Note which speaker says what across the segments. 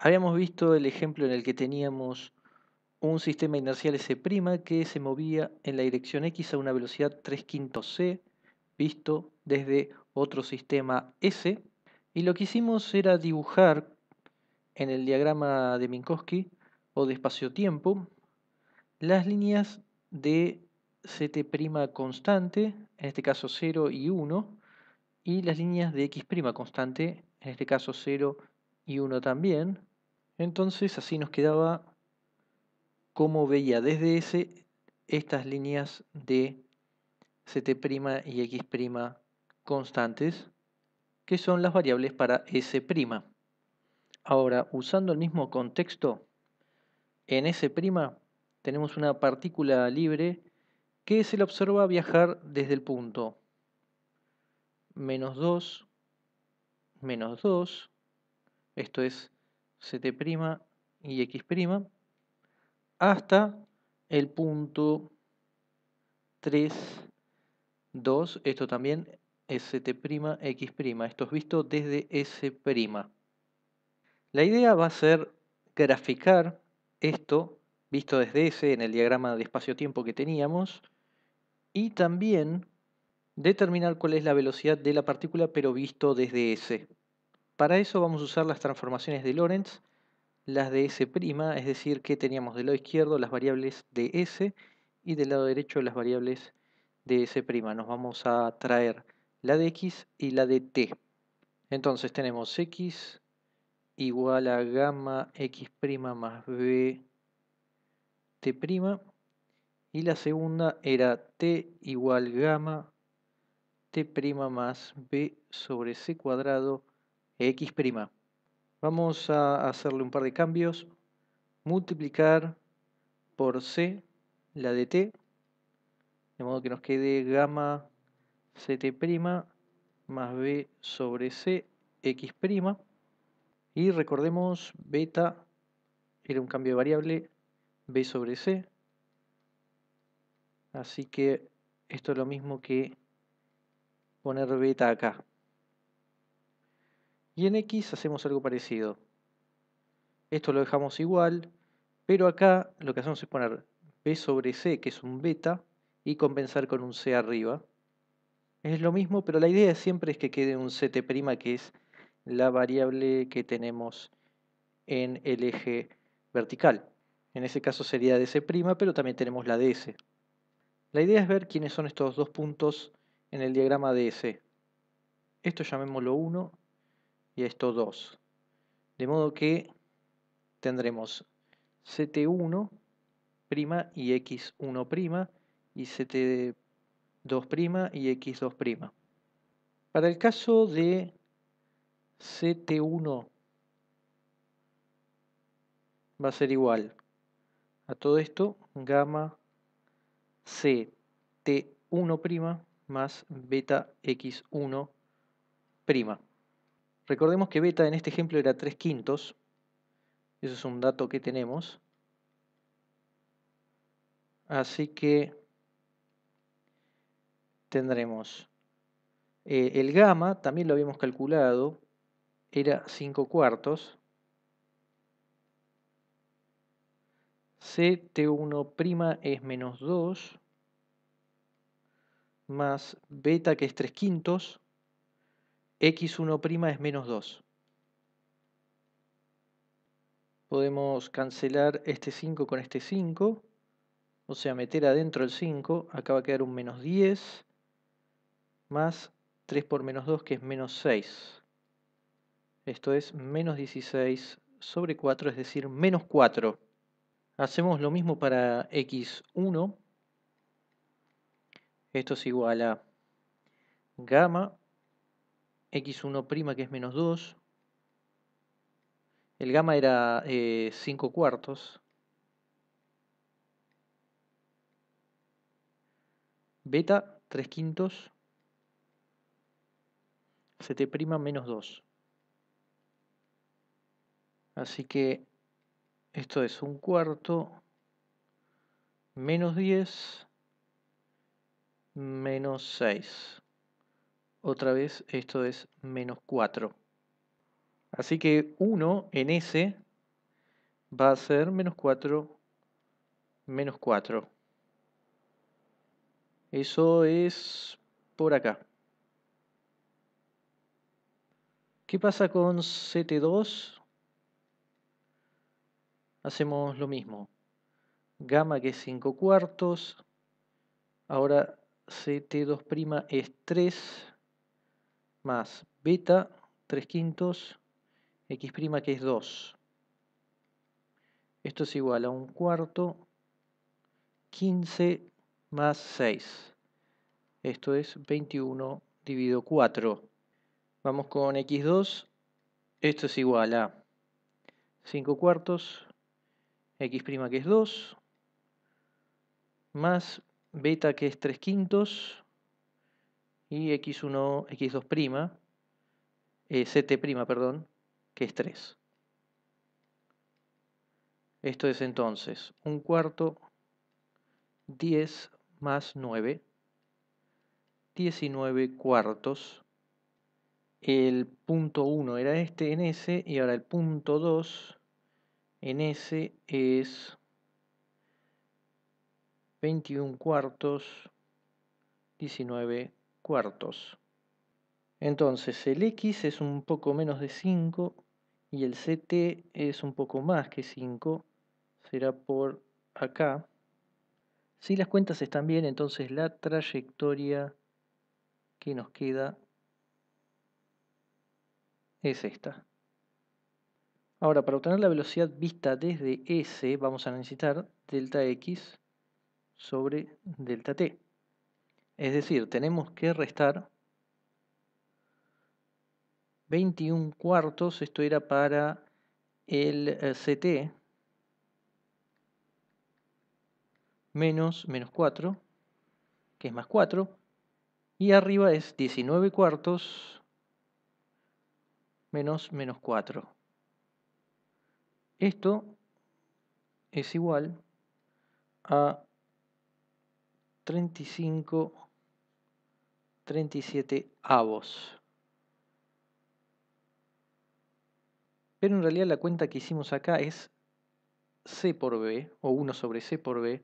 Speaker 1: Habíamos visto el ejemplo en el que teníamos un sistema inercial S' que se movía en la dirección X a una velocidad 3 5 C, visto desde otro sistema S, y lo que hicimos era dibujar en el diagrama de Minkowski o de espacio-tiempo las líneas de ct' constante, en este caso 0 y 1, y las líneas de x' constante, en este caso 0 y 1 también, entonces así nos quedaba cómo veía desde S estas líneas de ct' y x' constantes, que son las variables para S'. Ahora, usando el mismo contexto, en S' tenemos una partícula libre que se le observa viajar desde el punto menos 2, menos 2, esto es ct' y x' hasta el punto 3, 2. Esto también es prima x'. Esto es visto desde S'. La idea va a ser graficar esto visto desde S en el diagrama de espacio-tiempo que teníamos y también determinar cuál es la velocidad de la partícula pero visto desde S. Para eso vamos a usar las transformaciones de Lorentz, las de S', es decir, que teníamos del lado izquierdo las variables de S y del lado derecho las variables de S'. Nos vamos a traer la de X y la de T. Entonces tenemos X igual a gamma X' más B T'. Y la segunda era T igual gamma T' más B sobre C cuadrado x'. Vamos a hacerle un par de cambios. Multiplicar por c la de t, de modo que nos quede gamma ct' más b sobre c x'. Y recordemos, beta era un cambio de variable b sobre c. Así que esto es lo mismo que poner beta acá. Y en X hacemos algo parecido. Esto lo dejamos igual, pero acá lo que hacemos es poner B sobre C, que es un beta, y compensar con un C arriba. Es lo mismo, pero la idea siempre es que quede un CT', que es la variable que tenemos en el eje vertical. En ese caso sería DC', pero también tenemos la DS. La idea es ver quiénes son estos dos puntos en el diagrama DS. Esto llamémoslo 1 y esto 2. De modo que tendremos CT1' y X1' y CT2' y X2'. Para el caso de CT1 va a ser igual a todo esto gamma CT1' más beta X1'. Recordemos que beta en este ejemplo era 3 quintos. Eso es un dato que tenemos. Así que tendremos eh, el gamma, también lo habíamos calculado, era 5 cuartos. CT1' es menos 2, más beta que es 3 quintos, x1' es menos 2. Podemos cancelar este 5 con este 5, o sea, meter adentro el 5, acá va a quedar un menos 10, más 3 por menos 2 que es menos 6. Esto es menos 16 sobre 4, es decir, menos 4. Hacemos lo mismo para x1. Esto es igual a gamma x1' que es menos 2. El gamma era 5 eh, cuartos. Beta 3 quintos. CT' menos 2. Así que esto es 1 cuarto menos 10 menos 6 otra vez esto es menos 4. Así que 1 en S va a ser menos 4, menos 4. Eso es por acá. ¿Qué pasa con CT2? Hacemos lo mismo. Gamma que es 5 cuartos. Ahora CT2' es 3 más beta 3 quintos x' que es 2. Esto es igual a 1 cuarto 15 más 6. Esto es 21 dividido 4. Vamos con x2. Esto es igual a 5 cuartos x' que es 2 más beta que es 3 quintos y x1, x2', eh, ct', perdón, que es 3. Esto es entonces 1 cuarto 10 más 9, 19 cuartos. El punto 1 era este en S y ahora el punto 2 en S es 21 cuartos, 19 cuartos cuartos. Entonces el x es un poco menos de 5 y el ct es un poco más que 5, será por acá. Si las cuentas están bien, entonces la trayectoria que nos queda es esta. Ahora, para obtener la velocidad vista desde S, vamos a necesitar delta x sobre delta t. Es decir, tenemos que restar 21 cuartos, esto era para el eh, CT, menos menos 4, que es más 4, y arriba es 19 cuartos menos menos 4. Esto es igual a 35 37 avos. Pero en realidad la cuenta que hicimos acá es C por B, o 1 sobre C por B.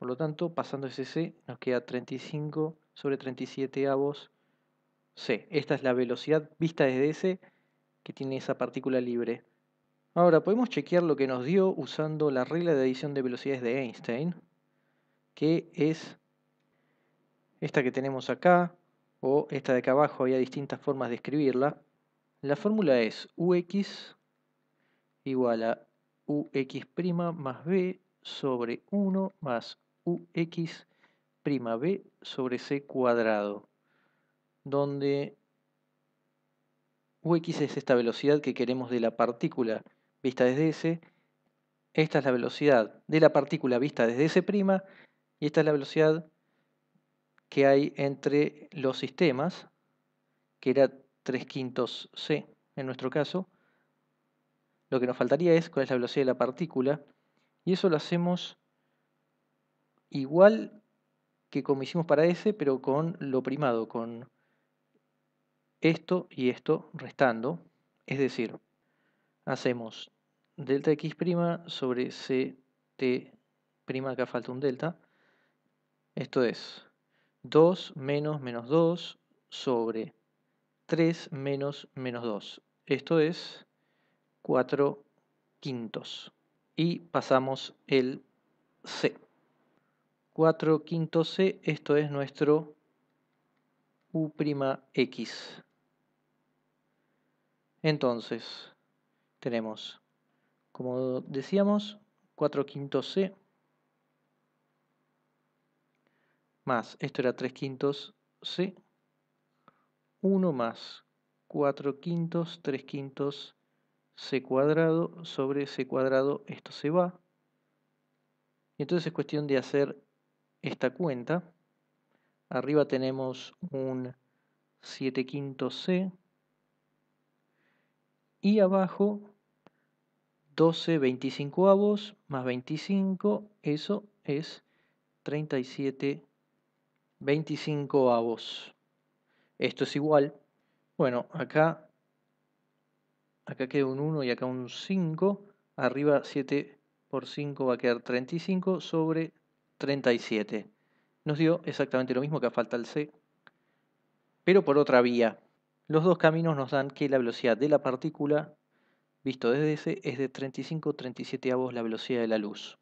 Speaker 1: Por lo tanto, pasando ese C, nos queda 35 sobre 37 avos C. Esta es la velocidad vista desde S que tiene esa partícula libre. Ahora, podemos chequear lo que nos dio usando la regla de adición de velocidades de Einstein, que es esta que tenemos acá, o esta de acá abajo, había distintas formas de escribirla. La fórmula es ux igual a ux' más b sobre 1 más ux' b sobre c cuadrado, donde ux es esta velocidad que queremos de la partícula vista desde S, esta es la velocidad de la partícula vista desde S' y esta es la velocidad que hay entre los sistemas, que era 3 quintos C en nuestro caso, lo que nos faltaría es cuál es la velocidad de la partícula, y eso lo hacemos igual que como hicimos para S, pero con lo primado, con esto y esto restando, es decir, hacemos delta x' sobre ct', acá falta un delta, esto es 2 menos menos 2 sobre 3 menos menos 2. Esto es 4 quintos. Y pasamos el C. 4 quintos C, esto es nuestro U'X. Entonces, tenemos, como decíamos, 4 quintos C más, esto era 3 quintos C, 1 más 4 quintos, 3 quintos C cuadrado sobre C cuadrado, esto se va. Y entonces es cuestión de hacer esta cuenta. Arriba tenemos un 7 quintos C y abajo 12 25 avos más 25, eso es 37 25 avos. Esto es igual. Bueno, acá, acá queda un 1 y acá un 5. Arriba 7 por 5 va a quedar 35 sobre 37. Nos dio exactamente lo mismo, que falta el C, pero por otra vía. Los dos caminos nos dan que la velocidad de la partícula, visto desde ese, es de 35-37 avos la velocidad de la luz.